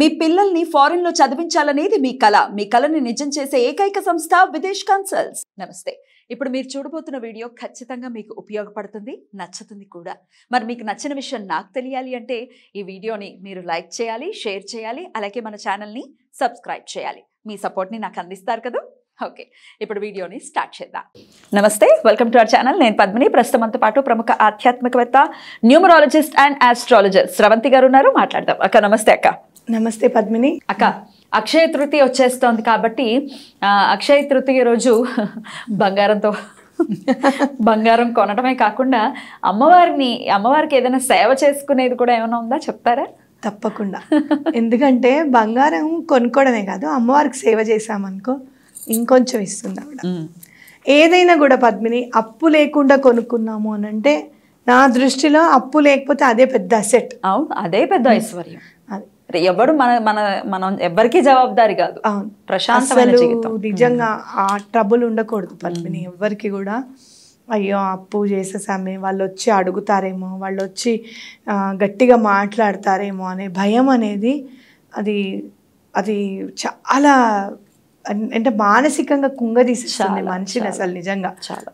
మీ పిల్లల్ని ఫారెన్ లో చదివించాలనేది మీ కళ మీ కళని నిజం చేసే ఏకైక సంస్థ విదేశ్ కన్సల్ట్స్ నమస్తే ఇప్పుడు మీరు చూడబోతున్న వీడియో ఖచ్చితంగా మీకు ఉపయోగపడుతుంది నచ్చుతుంది కూడా మరి మీకు నచ్చిన విషయం నాకు తెలియాలి అంటే ఈ వీడియోని మీరు లైక్ చేయాలి షేర్ చేయాలి అలాగే మన ఛానల్ని సబ్స్క్రైబ్ చేయాలి మీ సపోర్ట్ని నాకు అందిస్తారు కదా ఓకే ఇప్పుడు వీడియోని స్టార్ట్ చేద్దాం నమస్తే వెల్కమ్ టు అవర్ ఛానల్ నేను పద్మిని ప్రస్తుతం పాటు ప్రముఖ ఆధ్యాత్మికవేత్త న్యూమరాలజిస్ట్ అండ్ ఆస్ట్రాలజర్ స్రవంతి గారు ఉన్నారు మాట్లాడదాం అక్క నమస్తే అక్క నమస్తే పద్మిని అక్క అక్షయ తృతీయ వచ్చేస్తోంది కాబట్టి అక్షయ తృతీయ రోజు బంగారంతో బంగారం కొనడమే కాకుండా అమ్మవారిని అమ్మవారికి ఏదైనా సేవ చేసుకునేది కూడా ఏమైనా ఉందా చెప్తారా తప్పకుండా ఎందుకంటే బంగారం కొనుక్కోవడమే కాదు అమ్మవారికి సేవ చేసామనుకో ఇంకొంచెం ఇస్తుంది ఆవిడ ఏదైనా కూడా పద్మిని అప్పు లేకుండా కొనుక్కున్నాము అని అంటే నా దృష్టిలో అప్పు లేకపోతే అదే పెద్ద అసెట్ అదే పెద్ద ఐశ్వర్యం అది ఎవరు మన మన మనం ఎవరికి జవాబుదారి కాదు ప్రశాంతమైన జీవితం నిజంగా ఆ ట్రబుల్ ఉండకూడదు పద్మిని ఎవరికి కూడా అయ్యో అప్పు చేసేసామే వాళ్ళు వచ్చి అడుగుతారేమో వాళ్ళు వచ్చి గట్టిగా మాట్లాడతారేమో అనే భయం అనేది అది అది చాలా అంటే మానసికంగా కుంగదీసేస్తుంది మనిషిని అసలు నిజంగా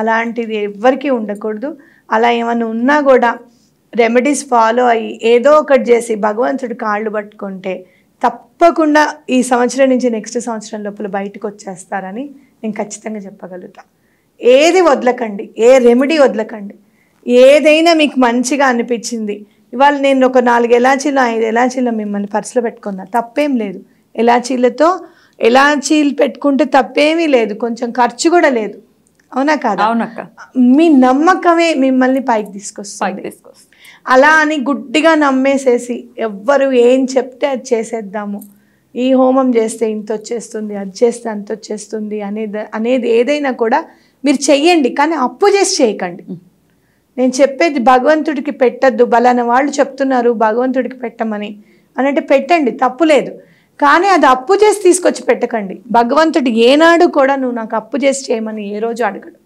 అలాంటిది ఎవరికీ ఉండకూడదు అలా ఏమైనా ఉన్నా కూడా రెమెడీస్ ఫాలో అయ్యి ఏదో ఒకటి చేసి భగవంతుడు కాళ్ళు పట్టుకుంటే తప్పకుండా ఈ సంవత్సరం నుంచి నెక్స్ట్ సంవత్సరం లోపల బయటకు వచ్చేస్తారని నేను ఖచ్చితంగా చెప్పగలుగుతా ఏది వదలకండి ఏ రెమెడీ వదలకండి ఏదైనా మీకు మంచిగా అనిపించింది ఇవాళ నేను ఒక నాలుగు ఎలాచీలు ఐదు ఎలాచీలు మిమ్మల్ని పర్సులో పెట్టుకున్నా తప్పేం లేదు ఎలాచీలతో ఎలాచీలు పెట్టుకుంటే తప్పేమీ లేదు కొంచెం ఖర్చు కూడా లేదు అవునా కాదు అవునక్క మీ నమ్మకమే మిమ్మల్ని పైకి తీసుకొస్తుంది పైకి తీసుకొస్తుంది అలా అని గుడ్డిగా నమ్మేసేసి ఎవ్వరు ఏం చెప్తే అది చేసేద్దాము ఈ హోమం చేస్తే ఇంత వచ్చేస్తుంది అది చేస్తే అంత వచ్చేస్తుంది అనేది అనేది ఏదైనా కూడా మీరు చెయ్యండి కానీ అప్పు చేసి చేయకండి నేను చెప్పేది భగవంతుడికి పెట్టద్దు బలాన వాళ్ళు చెప్తున్నారు భగవంతుడికి పెట్టమని అనంటే పెట్టండి తప్పు లేదు కానీ అది అప్పు చేసి తీసుకొచ్చి పెట్టకండి భగవంతుడు ఏనాడు కూడా నువ్వు నాకు అప్పు చేసి చేయమని ఏ రోజు అడగడు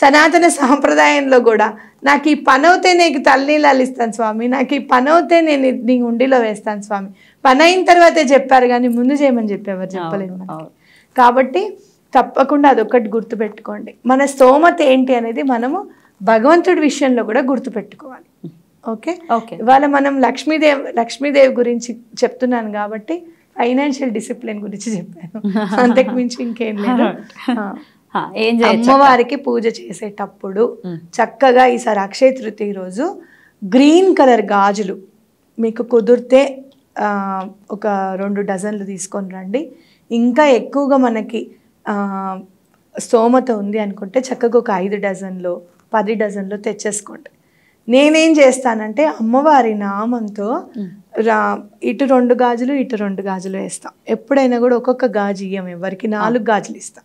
సనాతన సాంప్రదాయంలో కూడా నాకు ఈ పనవుతే నీకు తల్లీలాలు ఇస్తాను స్వామి నాకు ఈ పనవుతే నేను నీ ఉండిలో వేస్తాను స్వామి పని అయిన తర్వాతే చెప్పారు కానీ ముందు చేయమని చెప్పేవారు చెప్పలేదు కాబట్టి తప్పకుండా అదొకటి గుర్తుపెట్టుకోండి మన స్తోమత ఏంటి అనేది మనము భగవంతుడి విషయంలో కూడా గుర్తుపెట్టుకోవాలి ఓకే ఓకే ఇవాళ మనం లక్ష్మీదేవ్ లక్ష్మీదేవి గురించి చెప్తున్నాను కాబట్టి ఫైనాన్షియల్ డిసిప్లిన్ గురించి చెప్పాను అంతకు మించి ఇంకేం లేదు ఏం అమ్మవారికి పూజ చేసేటప్పుడు చక్కగా ఈసారి అక్షయ తృతీయ రోజు గ్రీన్ కలర్ గాజులు మీకు కుదిరితే ఒక రెండు డజన్లు తీసుకొని రండి ఇంకా ఎక్కువగా మనకి స్తోమత ఉంది అనుకుంటే చక్కగా ఒక ఐదు డజన్లు పది డజన్లు తెచ్చేసుకోండి నేనేం చేస్తానంటే అమ్మవారి నామంతో రా ఇటు రెండు గాజులు ఇటు రెండు గాజులు వేస్తాం ఎప్పుడైనా కూడా ఒక్కొక్క గాజు ఇయ్యం ఎవరికి నాలుగు గాజులు ఇస్తాం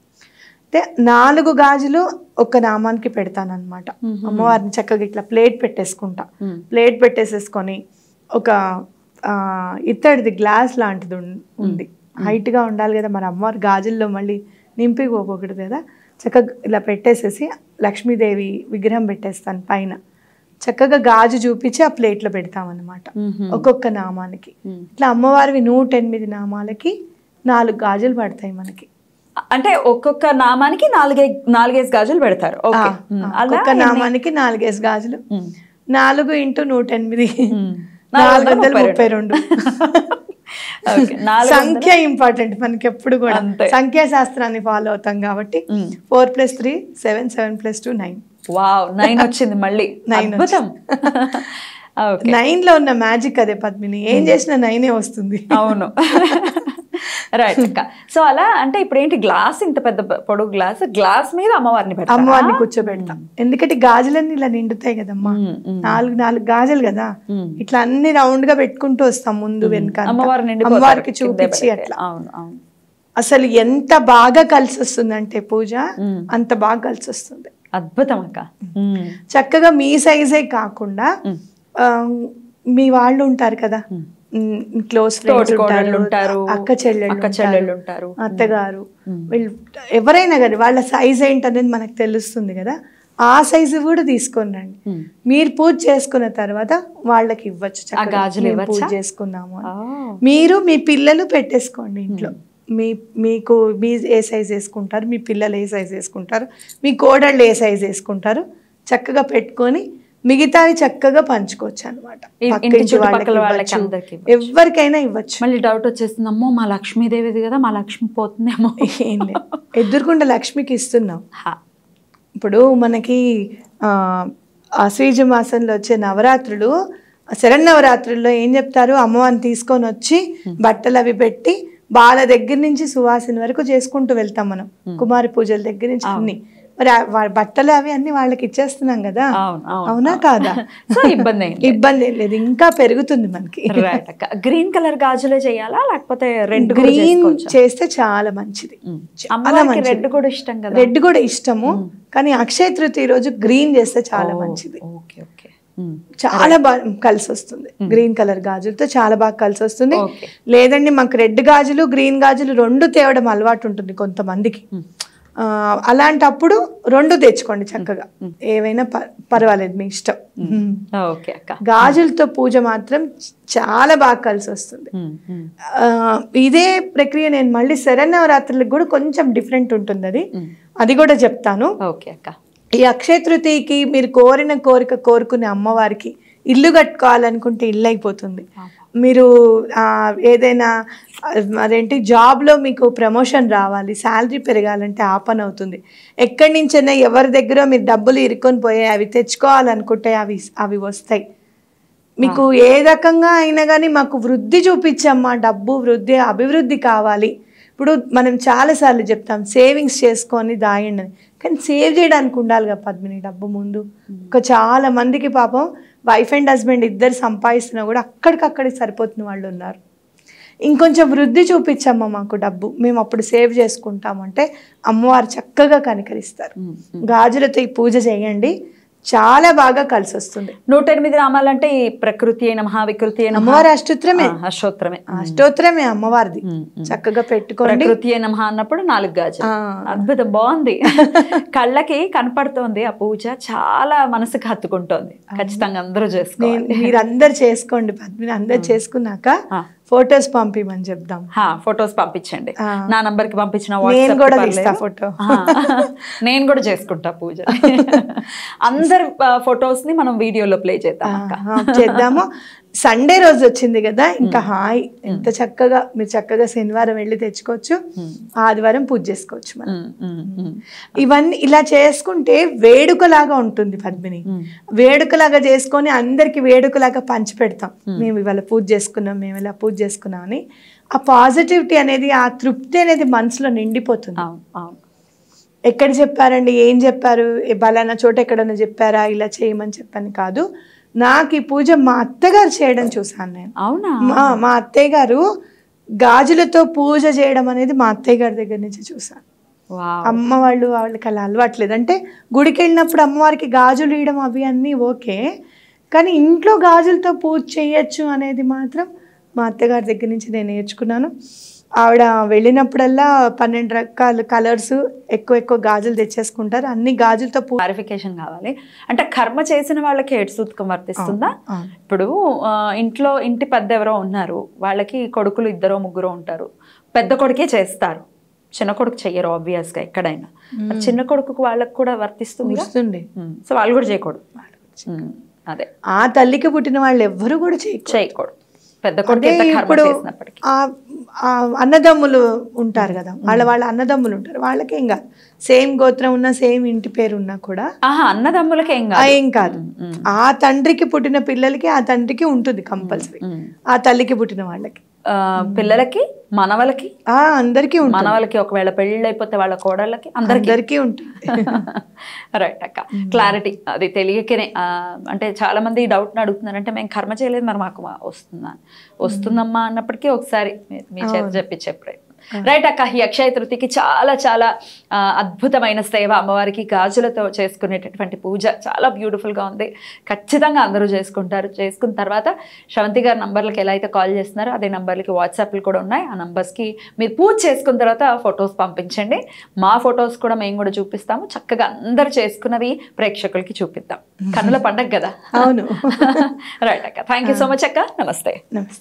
అయితే నాలుగు గాజులు ఒక నామానికి పెడతాను అనమాట అమ్మవారిని చక్కగా ఇట్లా ప్లేట్ పెట్టేసుకుంటా ప్లేట్ పెట్టేసేసుకొని ఒక ఇత్తడిది గ్లాస్ లాంటిది ఉంది హైట్గా ఉండాలి కదా మరి అమ్మవారి గాజుల్లో మళ్ళీ నింపిపోకూడదు కదా చక్కగా ఇలా పెట్టేసేసి లక్ష్మీదేవి విగ్రహం పెట్టేస్తాను పైన చక్కగా గాజు చూపించి ఆ ప్లేట్లో పెడతామన్నమాట ఒక్కొక్క నామానికి ఇట్లా అమ్మవారివి నూట ఎనిమిది నామాలకి నాలుగు గాజులు పడతాయి మనకి అంటే ఒక్కొక్క నామానికి నాలుగే నాలుగేసి గాజులు పెడతారు ఒక్కొక్క నామానికి నాలుగేసి గాజులు నాలుగు ఇంటూ నూట ఎనిమిది నాలుగు రెండు సంఖ్య ఇంపార్టెంట్ మనకి ఎప్పుడు కూడా సంఖ్యా శాస్త్రాన్ని ఫాలో అవుతాం కాబట్టి four plus three seven seven plus two nine wow nine వచ్చింది మళ్ళీ నైన్ నైన్ లో ఉన్న మ్యాజిక్ అదే పద్మిని ఏం చేసినా నైనే వస్తుంది అవును రైట్ అక్క సో అలా అంటే ఇప్పుడు ఏంటి గ్లాస్ ఇంత పెద్ద పొడుగు గ్లాస్ గ్లాస్ మీద అమ్మవారిని అమ్మవారిని కూర్చోబెడతాం hmm. ఎందుకంటే గాజులన్నీ ఇలా నిండుతాయి కదమ్మా hmm, hmm. నాలుగు నాలుగు గాజులు కదా ఇట్లా అన్ని రౌండ్ గా పెట్టుకుంటూ వస్తాం ముందు వెనుక అమ్మవారికి చూపించి అట్లా అసలు ఎంత బాగా కలిసి అంటే పూజ అంత బాగా కలిసి వస్తుంది అద్భుతం అక్క చక్కగా మీ సైజే కాకుండా మీ వాళ్ళు ఉంటారు కదా క్లోజ్ ఫ్రెండ్స్ ఉంటారు అక్క చెల్లెళ్ళు అక్క చెల్లెళ్ళు ఉంటారు అత్తగారు వీళ్ళు ఎవరైనా కానీ వాళ్ళ సైజ్ ఏంటనేది మనకు తెలుస్తుంది కదా ఆ సైజు కూడా తీసుకొని రండి మీరు పూజ చేసుకున్న తర్వాత వాళ్ళకి ఇవ్వచ్చు పూజ చేసుకున్నాము మీరు మీ పిల్లలు పెట్టేసుకోండి ఇంట్లో మీ మీకు మీ ఏ సైజ్ వేసుకుంటారు మీ పిల్లలు ఏ సైజ్ వేసుకుంటారు మీ కోడళ్ళు ఏ సైజ్ వేసుకుంటారు చక్కగా పెట్టుకొని మిగతావి చక్కగా పంచుకోవచ్చు అనమాట ఎవరికైనా ఇవ్వచ్చు మళ్ళీ డౌట్ వచ్చేస్తుంది అమ్మో మా లక్ష్మీదేవిది కదా మా లక్ష్మి పోతుందేమో ఎదుర్కొండ లక్ష్మికి ఇస్తున్నాం ఇప్పుడు మనకి ఆశ్వీజ మాసంలో వచ్చే నవరాత్రులు నవరాత్రుల్లో ఏం చెప్తారు అమ్మవారిని తీసుకొని వచ్చి బట్టలు అవి పెట్టి బాల దగ్గర నుంచి సువాసిని వరకు చేసుకుంటూ వెళ్తాం మనం కుమారి పూజల దగ్గర నుంచి అన్నీ మరి బట్టలు అవి అన్ని వాళ్ళకి ఇచ్చేస్తున్నాం కదా అవునా కాదా సో ఇబ్బంది ఇబ్బంది లేదు ఇంకా పెరుగుతుంది మనకి గ్రీన్ కలర్ గాజులే చేయాలా లేకపోతే రెడ్ గ్రీన్ చేస్తే చాలా మంచిది చాలా రెడ్ కూడా ఇష్టం కదా రెడ్ కూడా ఇష్టము కానీ అక్షయ తృతీయ రోజు గ్రీన్ చేస్తే చాలా మంచిది ఓకే ఓకే చాలా బాగా కలిసి వస్తుంది గ్రీన్ కలర్ గాజులతో చాలా బాగా కలిసి వస్తుంది లేదండి మాకు రెడ్ గాజులు గ్రీన్ గాజులు రెండు తేవడం అలవాటు ఉంటుంది కొంతమందికి అలాంటప్పుడు రెండు తెచ్చుకోండి చక్కగా ఏవైనా పర్వాలేదు మీ ఇష్టం అక్క గాజులతో పూజ మాత్రం చాలా బాగా కలిసి వస్తుంది ఇదే ప్రక్రియ నేను మళ్ళీ శరన్నవరాత్రులకు కూడా కొంచెం డిఫరెంట్ ఉంటుంది అది అది కూడా చెప్తాను అక్క ఈ అక్షయ మీరు కోరిన కోరిక కోరుకునే అమ్మవారికి ఇల్లు కట్టుకోవాలనుకుంటే ఇల్లు అయిపోతుంది మీరు ఏదైనా అదేంటి జాబ్లో మీకు ప్రమోషన్ రావాలి శాలరీ పెరగాలంటే ఆ పని అవుతుంది ఎక్కడి నుంచైనా ఎవరి దగ్గర మీరు డబ్బులు ఇరుక్కొని పోయాయి అవి తెచ్చుకోవాలనుకుంటే అవి అవి వస్తాయి మీకు ఏ రకంగా అయినా కానీ మాకు వృద్ధి చూపించమ్మా డబ్బు వృద్ధి అభివృద్ధి కావాలి ఇప్పుడు మనం చాలాసార్లు చెప్తాం సేవింగ్స్ చేసుకొని దాయండి కానీ సేవ్ చేయడానికి ఉండాలిగా పద్మిని డబ్బు ముందు ఒక చాలా మందికి పాపం వైఫ్ అండ్ హస్బెండ్ ఇద్దరు సంపాదిస్తున్నా కూడా అక్కడికక్కడికి సరిపోతున్న వాళ్ళు ఉన్నారు ఇంకొంచెం వృద్ధి చూపించమ్మా మాకు డబ్బు మేము అప్పుడు సేవ్ చేసుకుంటామంటే అమ్మవారు చక్కగా కనికరిస్తారు గాజులతో ఈ పూజ చేయండి చాలా బాగా కలిసి వస్తుంది నూట ఎనిమిది రామాలంటే ఈ ప్రకృతి అయిన మహావికృతి అయిన అమ్మవారి అష్టోత్రమే అష్టోత్రమే అష్టోత్రమే అమ్మవారిది చక్కగా పెట్టుకోండి ప్రకృతి అయిన మహా అన్నప్పుడు నాలుగు గాజు అద్భుతం బాగుంది కళ్ళకి కనపడుతోంది ఆ పూజ చాలా మనసుకు హత్తుకుంటోంది ఖచ్చితంగా అందరూ చేసుకోండి మీరందరు చేసుకోండి పద్మిని అందరు చేసుకున్నాక ఫొటోస్ పంపిమని చెప్దాం ఫొటోస్ పంపించండి నా నంబర్ కి పంపించిన వాట్సాప్ కూడా ఫోటో నేను కూడా చేసుకుంటా పూజ అందరు ఫొటోస్ ని మనం వీడియోలో ప్లే చేద్దాం చేద్దాము సండే రోజు వచ్చింది కదా ఇంకా hmm. Hi hmm. ఎంత చక్కగా మీరు చక్కగా శనివారం వెళ్ళి తెచ్చుకోవచ్చు hmm. ఆదివారం పూజ చేసుకోవచ్చు మనం ఇవన్నీ ఇలా చేసుకుంటే వేడుకలాగా ఉంటుంది పద్మిని వేడుకలాగా చేసుకొని అందరికి వేడుకలాగా పంచి పెడతాం మేము ఇవాళ పూజ చేసుకున్నాం మేము ఇలా పూజ చేసుకున్నాం అని ఆ పాజిటివిటీ అనేది ఆ తృప్తి అనేది మనసులో నిండిపోతుంది ఎక్కడ చెప్పారండి ఏం చెప్పారు బలానా చోట ఎక్కడన్నా చెప్పారా ఇలా చేయమని చెప్పని కాదు నాకు ఈ పూజ మా అత్తగారు చేయడం చూసాను నేను అవునా మా అత్తయ్య గారు గాజులతో పూజ చేయడం అనేది మా అత్తయ్య గారి దగ్గర నుంచి చూసాను అమ్మ వాళ్ళు వాళ్ళకి అలా అలవాట్లేదు అంటే గుడికి వెళ్ళినప్పుడు అమ్మవారికి గాజులు ఇవ్వడం అవి అన్నీ ఓకే కానీ ఇంట్లో గాజులతో పూజ చేయొచ్చు అనేది మాత్రం మా అత్తగారి దగ్గర నుంచి నేను నేర్చుకున్నాను ఆవిడ వెళ్ళినప్పుడల్లా పన్నెండు రకాల కలర్స్ ఎక్కువ ఎక్కువ గాజులు తెచ్చేసుకుంటారు అన్ని గాజులతో క్లారిఫికేషన్ కావాలి అంటే కర్మ చేసిన వాళ్ళకి ఏడు సూత్కం వర్తిస్తుందా ఇప్పుడు ఇంట్లో ఇంటి పెద్ద ఎవరో ఉన్నారు వాళ్ళకి కొడుకులు ఇద్దరు ముగ్గురు ఉంటారు పెద్ద కొడుకే చేస్తారు చిన్న కొడుకు చెయ్యరు గా ఎక్కడైనా చిన్న కొడుకు వాళ్ళకి కూడా వర్తిస్తుంది సో వాళ్ళు కూడా చేయకూడదు అదే ఆ తల్లికి పుట్టిన వాళ్ళు ఎవ్వరు కూడా చేయకూడదు పెద్ద ఇప్పుడు అన్నదమ్ములు ఉంటారు కదా వాళ్ళ వాళ్ళ అన్నదమ్ములు ఉంటారు వాళ్ళకి ఏం కాదు సేమ్ గోత్రం ఉన్నా సేమ్ ఇంటి పేరు ఉన్నా కూడా అన్నదమ్ములకి ఏం కాదు ఆ తండ్రికి పుట్టిన పిల్లలకి ఆ తండ్రికి ఉంటుంది కంపల్సరీ ఆ తల్లికి పుట్టిన వాళ్ళకి పిల్లలకి మనవలకి అందరికీ మనవలకి ఒకవేళ పెళ్ళిళ్ళు అయిపోతే వాళ్ళ కోడళ్ళకి అందరికి ఉంటుంది రైట్ అక్క క్లారిటీ అది తెలియకనే అంటే చాలా మంది డౌట్ అడుగుతున్నారు అంటే మేము కర్మ చేయలేదు మరి మాకు వస్తుందా వస్తుందమ్మా అన్నప్పటికీ ఒకసారి మీ చేత చెప్పి ప్రయత్నం రైట్ అక్క ఈ అక్షయ తృతికి చాలా చాలా అద్భుతమైన సేవ అమ్మవారికి గాజులతో చేసుకునేటటువంటి పూజ చాలా బ్యూటిఫుల్గా ఉంది ఖచ్చితంగా అందరూ చేసుకుంటారు చేసుకున్న తర్వాత శ్రవంతి గారి నంబర్లకు ఎలా అయితే కాల్ చేస్తున్నారో అదే నంబర్లకి వాట్సాప్లు కూడా ఉన్నాయి ఆ నంబర్స్కి మీరు పూజ చేసుకున్న తర్వాత ఫొటోస్ పంపించండి మా ఫొటోస్ కూడా మేము కూడా చూపిస్తాము చక్కగా అందరు చేసుకున్నవి ప్రేక్షకులకి చూపిద్దాం కన్నుల పండగ కదా అవును రైట్ అక్క థ్యాంక్ సో మచ్ అక్క నమస్తే నమస్తే